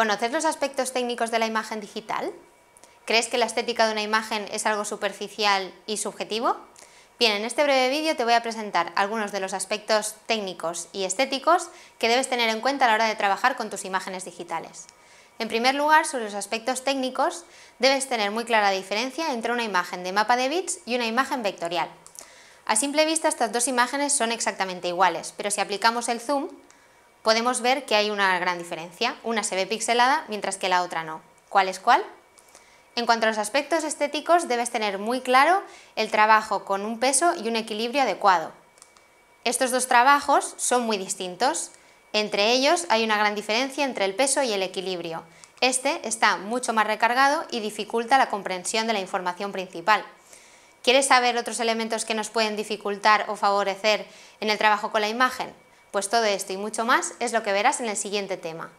¿Conoces los aspectos técnicos de la imagen digital? ¿Crees que la estética de una imagen es algo superficial y subjetivo? Bien, en este breve vídeo te voy a presentar algunos de los aspectos técnicos y estéticos que debes tener en cuenta a la hora de trabajar con tus imágenes digitales. En primer lugar, sobre los aspectos técnicos, debes tener muy clara la diferencia entre una imagen de mapa de bits y una imagen vectorial. A simple vista estas dos imágenes son exactamente iguales, pero si aplicamos el zoom podemos ver que hay una gran diferencia. Una se ve pixelada mientras que la otra no. ¿Cuál es cuál? En cuanto a los aspectos estéticos, debes tener muy claro el trabajo con un peso y un equilibrio adecuado. Estos dos trabajos son muy distintos. Entre ellos hay una gran diferencia entre el peso y el equilibrio. Este está mucho más recargado y dificulta la comprensión de la información principal. ¿Quieres saber otros elementos que nos pueden dificultar o favorecer en el trabajo con la imagen? Pues todo esto y mucho más es lo que verás en el siguiente tema.